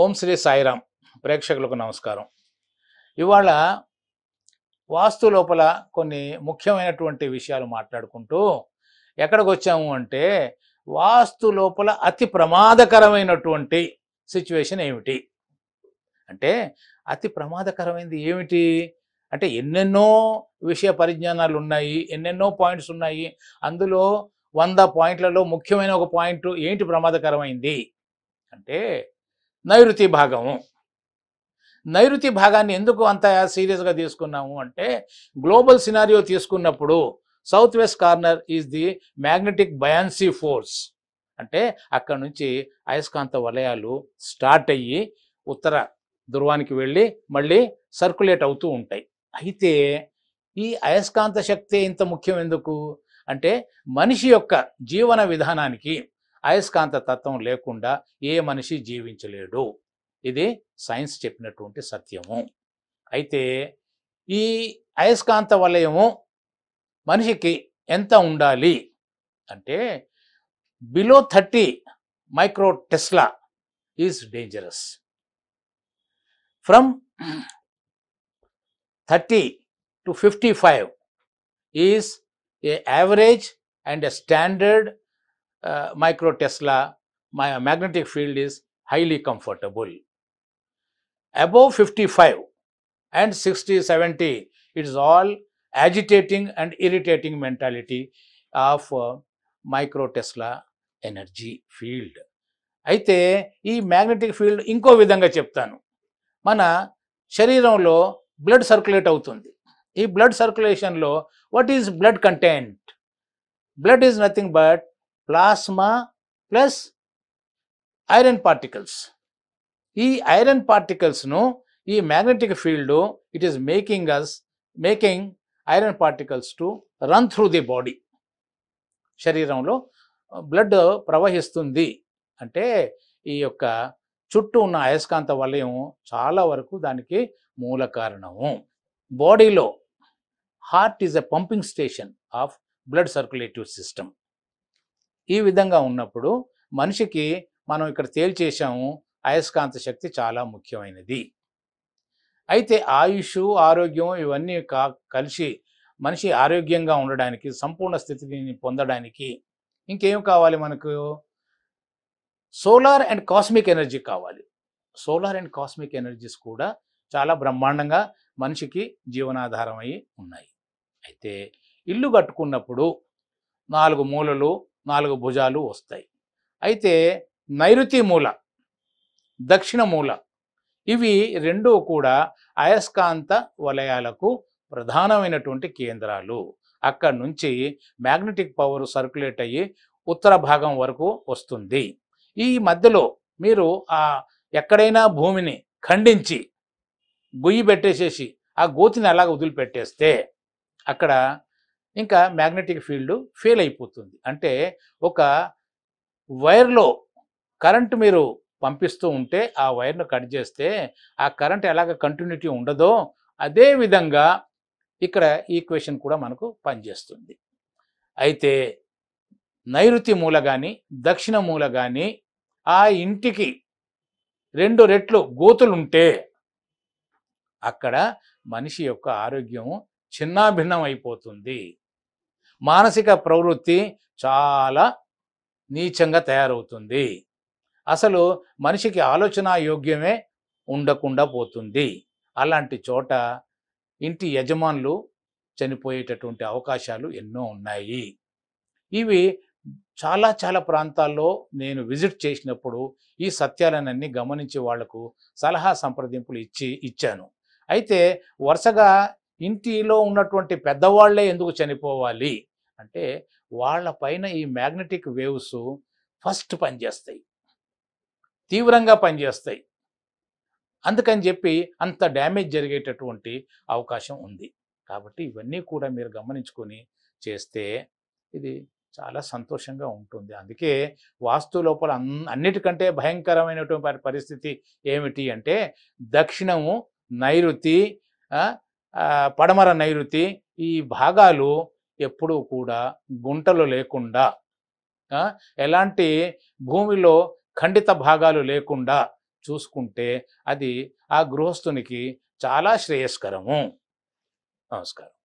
ఓం శ్రీ సాయిరాం ప్రేక్షకులకు నమస్కారం ఇవాళ వాస్తు లోపల కొన్ని ముఖ్యమైనటువంటి విషయాలు మాట్లాడుకుంటూ ఎక్కడికి వచ్చాము అంటే వాస్తు లోపల అతి ప్రమాదకరమైనటువంటి సిచ్యువేషన్ ఏమిటి అంటే అతి ప్రమాదకరమైనది ఏమిటి అంటే ఎన్నెన్నో విషయ పరిజ్ఞానాలు ఉన్నాయి ఎన్నెన్నో పాయింట్స్ ఉన్నాయి అందులో వంద పాయింట్లలో ముఖ్యమైన ఒక పాయింట్ ఏంటి ప్రమాదకరమైంది అంటే నైరుతి భాగము నైరుతి భాగాన్ని ఎందుకు అంత సీరియస్గా తీసుకున్నాము అంటే గ్లోబల్ సినారియో తీసుకున్నప్పుడు south west corner is the magnetic buoyancy force అంటే అక్కడ నుంచి అయస్కాంత వలయాలు స్టార్ట్ అయ్యి ఉత్తర ధ్రువానికి వెళ్ళి మళ్ళీ సర్కులేట్ అవుతూ ఉంటాయి అయితే ఈ అయస్కాంత శక్తి ఇంత ముఖ్యం ఎందుకు అంటే మనిషి యొక్క జీవన విధానానికి అయస్కాంత తత్వం లేకుండా ఏ మనిషి జీవించలేడు ఇది సైన్స్ చెప్పినటువంటి సత్యము అయితే ఈ అయస్కాంత వలయము మనిషికి ఎంత ఉండాలి అంటే below thirty micro tesla is dangerous from thirty to fifty five is a average and a standard micro tesla my magnetic field is highly comfortable above fifty five and sixty seventy it's all agitating and irritating mentality of micro tesla energy field అయితే ఈ magnetic field ఇంకో విధంగా చెప్తాను మన శరీరంలో blood circulate అవుతుంది ఈ blood సర్క్యులేషన్లో what is blood content blood is nothing but plasma plus iron particles ఈ ఐరన్ పార్టికల్స్ను ఈ magnetic field it is making us making iron particles to run through the body శరీరంలో బ్లడ్ ప్రవహిస్తుంది అంటే ఈ యొక్క చుట్టూ ఉన్న అయస్కాంత వలయం చాలా వరకు దానికి మూల కారణము బాడీలో heart is a pumping station of blood circulative system ఈ విధంగా ఉన్నప్పుడు మనిషికి మనం ఇక్కడ తేల్చేసాము అయస్కాంత శక్తి చాలా ముఖ్యమైనది అయితే ఆయుష్ ఆరోగ్యం ఇవన్నీ కా కలిసి మనిషి ఆరోగ్యంగా ఉండడానికి సంపూర్ణ స్థితిని పొందడానికి ఇంకేం కావాలి మనకు సోలార్ అండ్ కాస్మిక్ ఎనర్జీ కావాలి సోలార్ అండ్ కాస్మిక్ ఎనర్జీస్ కూడా చాలా బ్రహ్మాండంగా మనిషికి జీవనాధారమై ఉన్నాయి అయితే ఇల్లు కట్టుకున్నప్పుడు నాలుగు మూలలు నాలుగు భుజాలు వస్తాయి అయితే నైరుతి మూల దక్షిణ మూల ఇవి రెండూ కూడా అయస్కాంత వలయాలకు ప్రధానమైనటువంటి కేంద్రాలు అక్కడి నుంచి మ్యాగ్నెటిక్ పవర్ సర్క్యులేట్ అయ్యి ఉత్తర భాగం వరకు వస్తుంది ఈ మధ్యలో మీరు ఆ ఎక్కడైనా భూమిని ఖండించి గుయ్యి పెట్టేసేసి ఆ గోతిని అలాగ వదిలిపెట్టేస్తే అక్కడ ఇంకా మ్యాగ్నెటిక్ ఫీల్డ్ ఫెయిల్ అయిపోతుంది అంటే ఒక వైర్లో కరెంట్ మీరు పంపిస్తూ ఉంటే ఆ వైర్ను కట్ చేస్తే ఆ కరెంట్ ఎలాగ కంటిన్యూటీ ఉండదో అదే విధంగా ఇక్కడ ఈక్వేషన్ కూడా మనకు పనిచేస్తుంది అయితే నైరుతి మూల కానీ దక్షిణ మూల కానీ ఆ ఇంటికి రెండు రెట్లు గోతులుంటే అక్కడ మనిషి యొక్క ఆరోగ్యం చిన్నాభిన్నం అయిపోతుంది మానసిక ప్రవృత్తి చాలా నీచంగా తయారవుతుంది అసలు మనిషికి ఆలోచన యోగ్యమే ఉండకుండా పోతుంది అలాంటి చోట ఇంటి యజమానులు చనిపోయేటటువంటి అవకాశాలు ఎన్నో ఉన్నాయి ఇవి చాలా చాలా ప్రాంతాల్లో నేను విజిట్ చేసినప్పుడు ఈ సత్యాలనన్నీ గమనించి వాళ్లకు సలహా సంప్రదింపులు ఇచ్చి ఇచ్చాను అయితే వరుసగా ఇంటిలో ఉన్నటువంటి పెద్దవాళ్లే ఎందుకు చనిపోవాలి అంటే వాళ్ళ పైన ఈ మ్యాగ్నెటిక్ వేవ్స్ ఫస్ట్ పనిచేస్తాయి తీవ్రంగా పనిచేస్తాయి అందుకని చెప్పి అంత డ్యామేజ్ జరిగేటటువంటి అవకాశం ఉంది కాబట్టి ఇవన్నీ కూడా మీరు గమనించుకొని చేస్తే ఇది చాలా సంతోషంగా ఉంటుంది అందుకే వాస్తు లోపల అన్నిటికంటే భయంకరమైనటువంటి పరిస్థితి ఏమిటి అంటే దక్షిణము నైరుతి పడమర నైరుతి ఈ భాగాలు ఎప్పుడూ కూడా గుంటలు లేకుండా ఎలాంటి భూమిలో ఖండిత భాగాలు లేకుండా చూసుకుంటే అది ఆ గృహస్థునికి చాలా శ్రేయస్కరము నమస్కారం